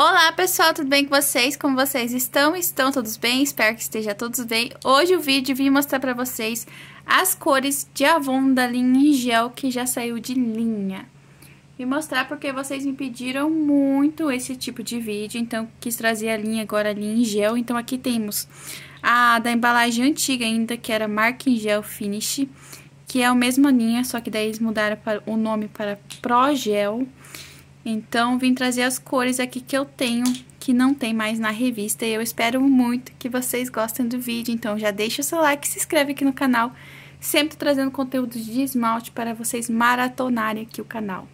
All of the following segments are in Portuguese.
Olá pessoal, tudo bem com vocês? Como vocês estão? Estão todos bem? Espero que esteja todos bem. Hoje o vídeo vim mostrar para vocês as cores de Avon da linha em gel que já saiu de linha. Vim mostrar porque vocês me pediram muito esse tipo de vídeo, então quis trazer a linha agora, a linha em gel. Então aqui temos a da embalagem antiga ainda, que era Marca em Gel Finish, que é a mesma linha, só que daí eles mudaram o nome para Pro Gel. Então, vim trazer as cores aqui que eu tenho, que não tem mais na revista. E eu espero muito que vocês gostem do vídeo. Então, já deixa o seu like, se inscreve aqui no canal. Sempre trazendo conteúdos de esmalte para vocês maratonarem aqui o canal.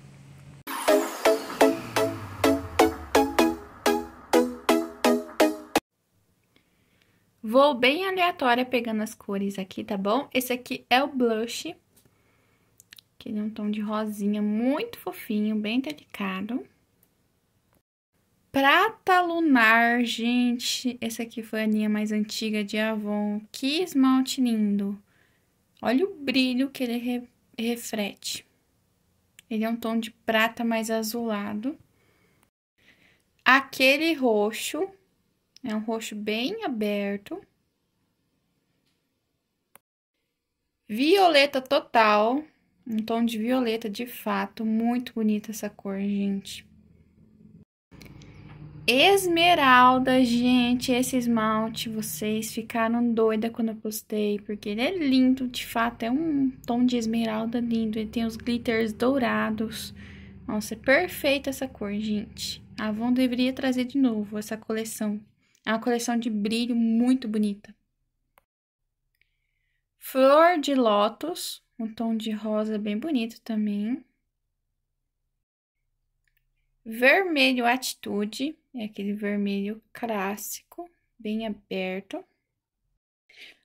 Vou bem aleatória pegando as cores aqui, tá bom? Esse aqui é o blush que ele é um tom de rosinha muito fofinho, bem delicado. Prata Lunar, gente, essa aqui foi a linha mais antiga de Avon. Que esmalte lindo! Olha o brilho que ele re reflete. Ele é um tom de prata mais azulado. Aquele roxo, é um roxo bem aberto. Violeta total, um tom de violeta, de fato, muito bonita essa cor, gente. Esmeralda, gente, esse esmalte, vocês ficaram doida quando eu postei, porque ele é lindo, de fato, é um tom de esmeralda lindo, ele tem os glitters dourados. Nossa, é perfeita essa cor, gente. A Avon deveria trazer de novo essa coleção. É uma coleção de brilho muito bonita. Flor de lótus, um tom de rosa bem bonito também. Vermelho Atitude, é aquele vermelho clássico, bem aberto.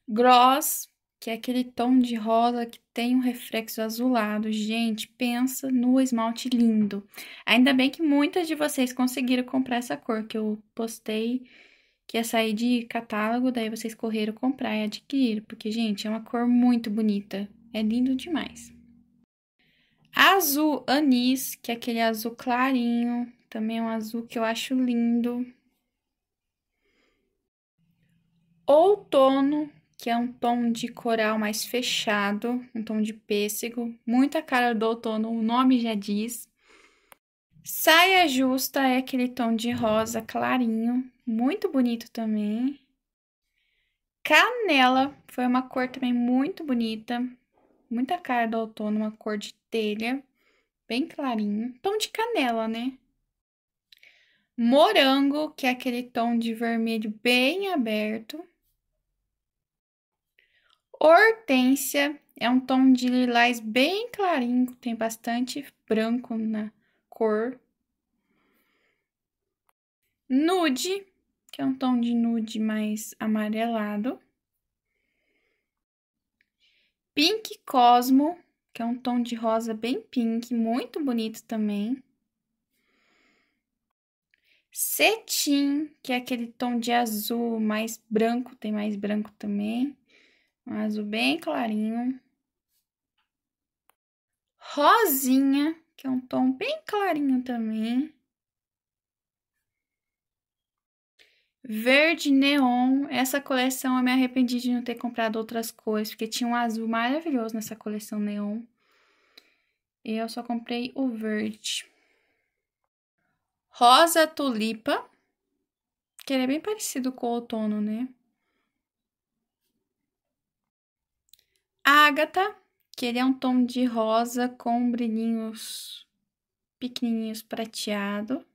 Gross, que é aquele tom de rosa que tem um reflexo azulado. Gente, pensa no esmalte lindo. Ainda bem que muitas de vocês conseguiram comprar essa cor que eu postei, que ia sair de catálogo, daí vocês correram comprar e adquiriram, porque, gente, é uma cor muito bonita. É lindo demais. Azul anis, que é aquele azul clarinho, também é um azul que eu acho lindo. Outono, que é um tom de coral mais fechado, um tom de pêssego, muita cara do outono, o nome já diz. Saia justa é aquele tom de rosa clarinho, muito bonito também. Canela foi uma cor também muito bonita muita cara do outono, uma cor de telha, bem clarinho, tom de canela, né? Morango, que é aquele tom de vermelho bem aberto. Hortência, é um tom de lilás bem clarinho, tem bastante branco na cor. Nude, que é um tom de nude mais amarelado. Pink Cosmo, que é um tom de rosa bem pink, muito bonito também. Cetim, que é aquele tom de azul mais branco, tem mais branco também. Um azul bem clarinho. Rosinha, que é um tom bem clarinho também. Verde neon, essa coleção eu me arrependi de não ter comprado outras cores, porque tinha um azul maravilhoso nessa coleção neon. E eu só comprei o verde. Rosa tulipa, que ele é bem parecido com o outono, né? Ágata, que ele é um tom de rosa com brilhinhos pequenininhos prateado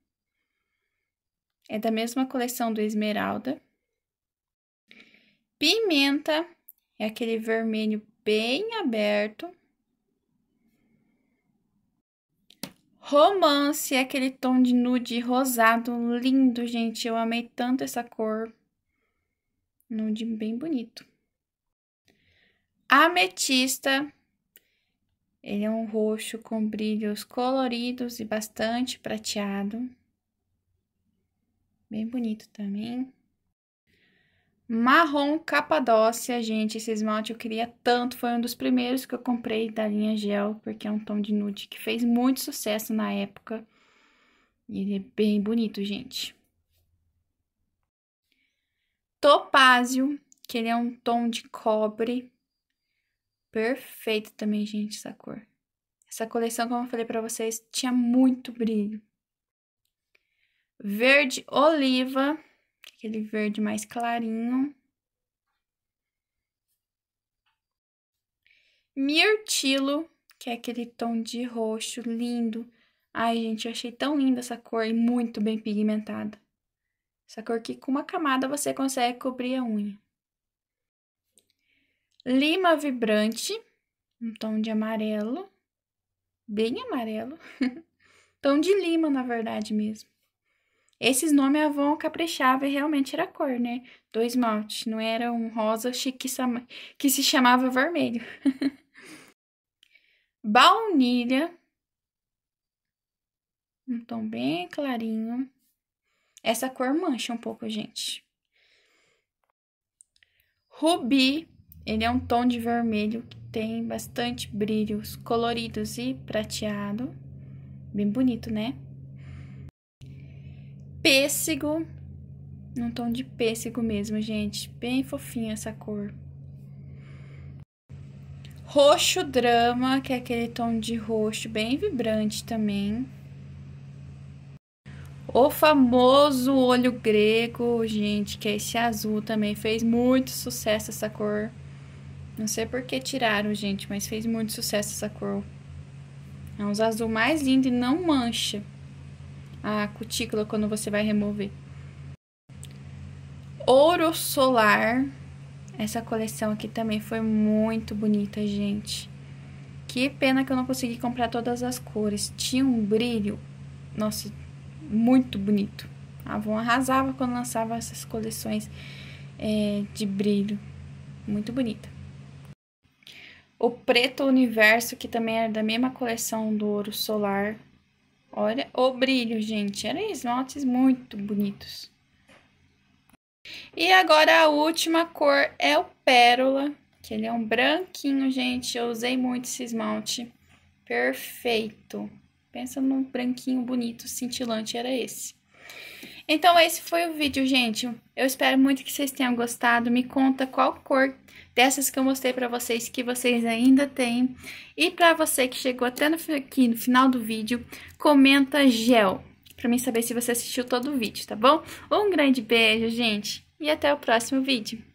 é da mesma coleção do Esmeralda. Pimenta é aquele vermelho bem aberto. Romance é aquele tom de nude rosado lindo, gente. Eu amei tanto essa cor. Nude bem bonito. Ametista. Ele é um roxo com brilhos coloridos e bastante prateado. Bem bonito também. Marrom Capadócia, gente, esse esmalte eu queria tanto, foi um dos primeiros que eu comprei da linha Gel, porque é um tom de nude que fez muito sucesso na época. E ele é bem bonito, gente. Topázio, que ele é um tom de cobre. Perfeito também, gente, essa cor. Essa coleção, como eu falei pra vocês, tinha muito brilho verde oliva, aquele verde mais clarinho. Mirtilo, que é aquele tom de roxo lindo. Ai, gente, eu achei tão linda essa cor e muito bem pigmentada. Essa cor que com uma camada você consegue cobrir a unha. Lima vibrante, um tom de amarelo, bem amarelo. tom de lima, na verdade mesmo. Esses nomes a Avon caprichava e realmente era cor, né? Do esmalte, não era um rosa chique que se chamava vermelho. Baunilha. Um tom bem clarinho. Essa cor mancha um pouco, gente. Rubi, ele é um tom de vermelho que tem bastante brilhos coloridos e prateado. Bem bonito, né? pêssego. Num tom de pêssego mesmo, gente. Bem fofinho essa cor. Roxo drama, que é aquele tom de roxo bem vibrante também. O famoso olho grego, gente, que é esse azul também. Fez muito sucesso essa cor. Não sei por que tiraram, gente, mas fez muito sucesso essa cor. É um azul mais lindo e não mancha a cutícula quando você vai remover. Ouro solar. Essa coleção aqui também foi muito bonita, gente. Que pena que eu não consegui comprar todas as cores. Tinha um brilho, nossa, muito bonito. A Avon arrasava quando lançava essas coleções é, de brilho. Muito bonita. O Preto Universo, que também é da mesma coleção do Ouro Solar, Olha o brilho, gente. Eram esmaltes muito bonitos. E agora a última cor é o pérola, que ele é um branquinho, gente. Eu usei muito esse esmalte. Perfeito. Pensa num branquinho bonito, cintilante, era esse. Então esse foi o vídeo, gente. Eu espero muito que vocês tenham gostado. Me conta qual cor dessas que eu mostrei pra vocês que vocês ainda têm. E pra você que chegou até no, aqui no final do vídeo, comenta gel. Pra mim saber se você assistiu todo o vídeo, tá bom? Um grande beijo, gente. E até o próximo vídeo.